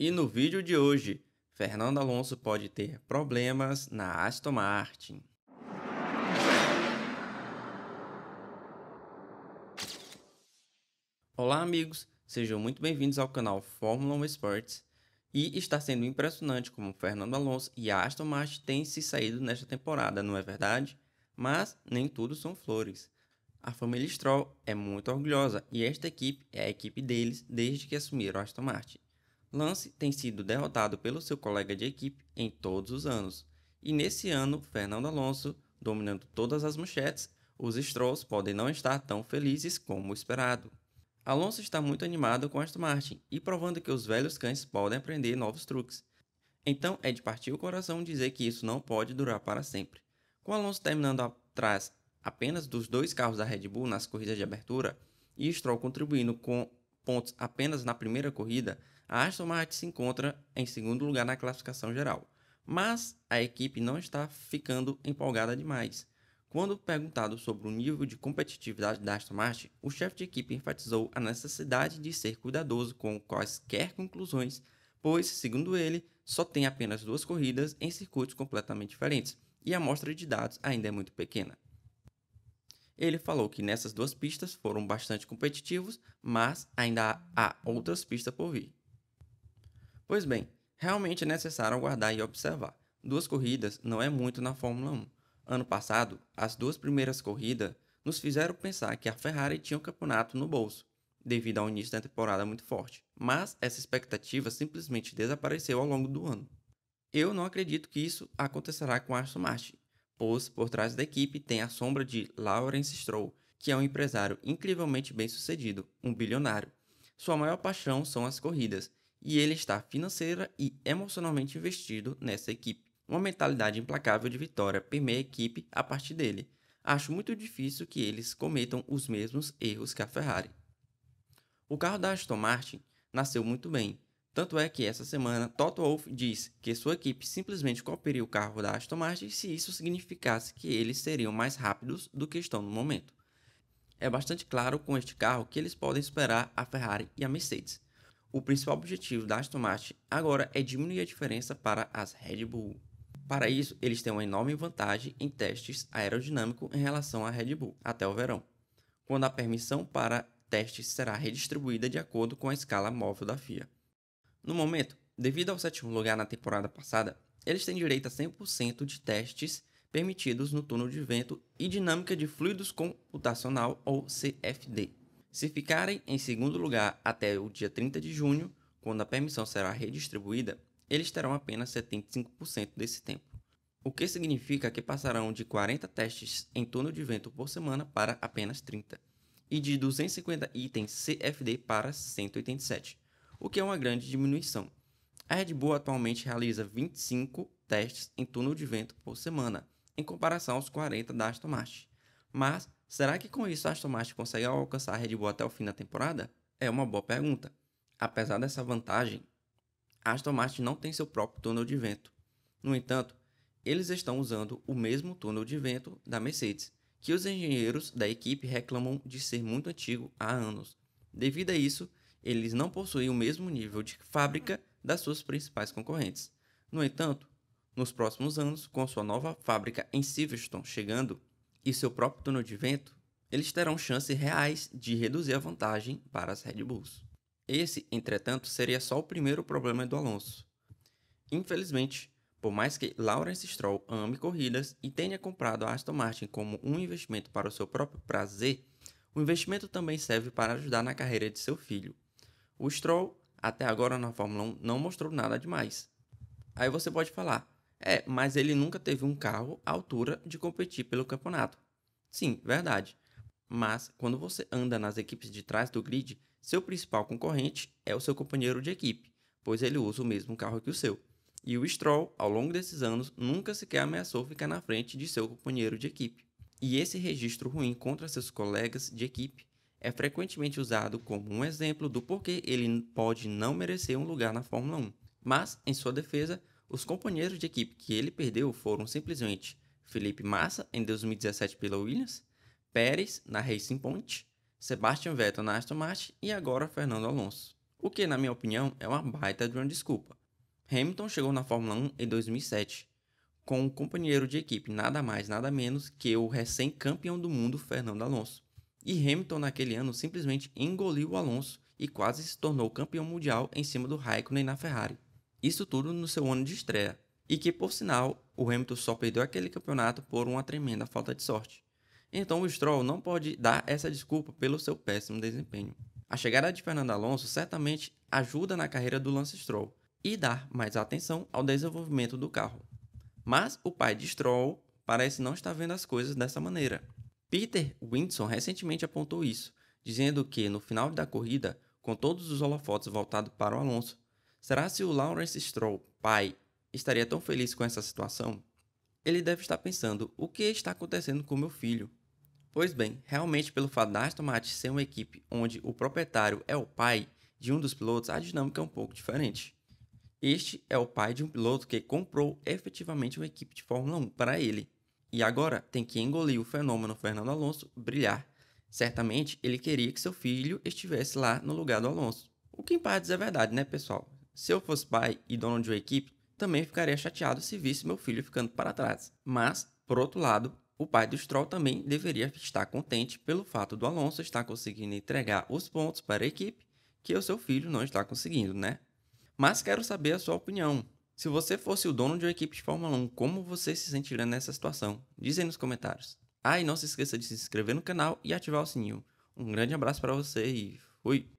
E no vídeo de hoje, Fernando Alonso pode ter problemas na Aston Martin. Olá, amigos, sejam muito bem-vindos ao canal Fórmula 1 Sports. E está sendo impressionante como Fernando Alonso e a Aston Martin têm se saído nesta temporada, não é verdade? Mas nem tudo são flores. A família Stroll é muito orgulhosa e esta equipe é a equipe deles desde que assumiram a Aston Martin. Lance tem sido derrotado pelo seu colega de equipe em todos os anos, e nesse ano, Fernando Alonso, dominando todas as manchetes, os Strolls podem não estar tão felizes como esperado. Alonso está muito animado com Aston Martin e provando que os velhos cães podem aprender novos truques. Então é de partir o coração dizer que isso não pode durar para sempre. Com Alonso terminando atrás apenas dos dois carros da Red Bull nas corridas de abertura e Stroll contribuindo com pontos apenas na primeira corrida, a Aston Martin se encontra em segundo lugar na classificação geral, mas a equipe não está ficando empolgada demais. Quando perguntado sobre o nível de competitividade da Aston Martin, o chefe de equipe enfatizou a necessidade de ser cuidadoso com quaisquer conclusões, pois, segundo ele, só tem apenas duas corridas em circuitos completamente diferentes e a amostra de dados ainda é muito pequena. Ele falou que nessas duas pistas foram bastante competitivos, mas ainda há outras pistas por vir. Pois bem, realmente é necessário aguardar e observar. Duas corridas não é muito na Fórmula 1. Ano passado, as duas primeiras corridas nos fizeram pensar que a Ferrari tinha o um campeonato no bolso, devido ao início da temporada muito forte, mas essa expectativa simplesmente desapareceu ao longo do ano. Eu não acredito que isso acontecerá com Aston Martin, pois por trás da equipe tem a sombra de Lawrence Stroll, que é um empresário incrivelmente bem sucedido, um bilionário. Sua maior paixão são as corridas e ele está financeira e emocionalmente investido nessa equipe. Uma mentalidade implacável de vitória permeia a equipe a partir dele. Acho muito difícil que eles cometam os mesmos erros que a Ferrari. O carro da Aston Martin nasceu muito bem, tanto é que essa semana Toto Wolff diz que sua equipe simplesmente copiaria o carro da Aston Martin se isso significasse que eles seriam mais rápidos do que estão no momento. É bastante claro com este carro que eles podem esperar a Ferrari e a Mercedes. O principal objetivo da Aston Martin agora é diminuir a diferença para as Red Bull. Para isso, eles têm uma enorme vantagem em testes aerodinâmicos em relação à Red Bull até o verão, quando a permissão para testes será redistribuída de acordo com a escala móvel da FIA. No momento, devido ao sétimo lugar na temporada passada, eles têm direito a 100% de testes permitidos no túnel de vento e dinâmica de fluidos computacional ou CFD. Se ficarem em segundo lugar até o dia 30 de junho, quando a permissão será redistribuída, eles terão apenas 75% desse tempo. O que significa que passarão de 40 testes em torno de vento por semana para apenas 30, e de 250 itens CFD para 187, o que é uma grande diminuição. A Red Bull atualmente realiza 25 testes em túnel de vento por semana, em comparação aos 40 da Aston Martin, mas Será que com isso a Aston Martin consegue alcançar a Red Bull até o fim da temporada? É uma boa pergunta. Apesar dessa vantagem, a Aston Martin não tem seu próprio túnel de vento. No entanto, eles estão usando o mesmo túnel de vento da Mercedes, que os engenheiros da equipe reclamam de ser muito antigo há anos. Devido a isso, eles não possuem o mesmo nível de fábrica das suas principais concorrentes. No entanto, nos próximos anos, com sua nova fábrica em Silverstone chegando, e seu próprio túnel de vento, eles terão chances reais de reduzir a vantagem para as Red Bulls. Esse, entretanto, seria só o primeiro problema do Alonso. Infelizmente, por mais que Lawrence Stroll ame corridas e tenha comprado a Aston Martin como um investimento para o seu próprio prazer, o investimento também serve para ajudar na carreira de seu filho. O Stroll, até agora na Fórmula 1, não mostrou nada demais. Aí você pode falar, é, mas ele nunca teve um carro à altura de competir pelo campeonato. Sim, verdade. Mas quando você anda nas equipes de trás do grid, seu principal concorrente é o seu companheiro de equipe, pois ele usa o mesmo carro que o seu. E o Stroll, ao longo desses anos, nunca sequer ameaçou ficar na frente de seu companheiro de equipe. E esse registro ruim contra seus colegas de equipe é frequentemente usado como um exemplo do porquê ele pode não merecer um lugar na Fórmula 1. Mas, em sua defesa, os companheiros de equipe que ele perdeu foram simplesmente Felipe Massa, em 2017 pela Williams, Pérez, na Racing Point, Sebastian Vettel na Aston Martin e agora Fernando Alonso. O que, na minha opinião, é uma baita de uma desculpa. Hamilton chegou na Fórmula 1 em 2007, com um companheiro de equipe nada mais nada menos que o recém-campeão do mundo Fernando Alonso. E Hamilton naquele ano simplesmente engoliu o Alonso e quase se tornou campeão mundial em cima do Raikkonen na Ferrari. Isso tudo no seu ano de estreia. E que, por sinal, o Hamilton só perdeu aquele campeonato por uma tremenda falta de sorte. Então o Stroll não pode dar essa desculpa pelo seu péssimo desempenho. A chegada de Fernando Alonso certamente ajuda na carreira do Lance Stroll e dá mais atenção ao desenvolvimento do carro. Mas o pai de Stroll parece não estar vendo as coisas dessa maneira. Peter Winson recentemente apontou isso, dizendo que no final da corrida, com todos os holofotes voltados para o Alonso, Será se o Lawrence Stroll, pai, estaria tão feliz com essa situação? Ele deve estar pensando: o que está acontecendo com meu filho? Pois bem, realmente pelo fato da Aston Martin ser uma equipe onde o proprietário é o pai de um dos pilotos, a dinâmica é um pouco diferente. Este é o pai de um piloto que comprou efetivamente uma equipe de Fórmula 1 para ele. E agora tem que engolir o fenômeno Fernando Alonso brilhar. Certamente ele queria que seu filho estivesse lá no lugar do Alonso. O que em partes é verdade, né, pessoal? Se eu fosse pai e dono de uma equipe, também ficaria chateado se visse meu filho ficando para trás. Mas, por outro lado, o pai do Stroll também deveria estar contente pelo fato do Alonso estar conseguindo entregar os pontos para a equipe que o seu filho não está conseguindo, né? Mas quero saber a sua opinião. Se você fosse o dono de uma equipe de Fórmula 1, como você se sentiria nessa situação? Diz aí nos comentários. Ah, e não se esqueça de se inscrever no canal e ativar o sininho. Um grande abraço para você e fui!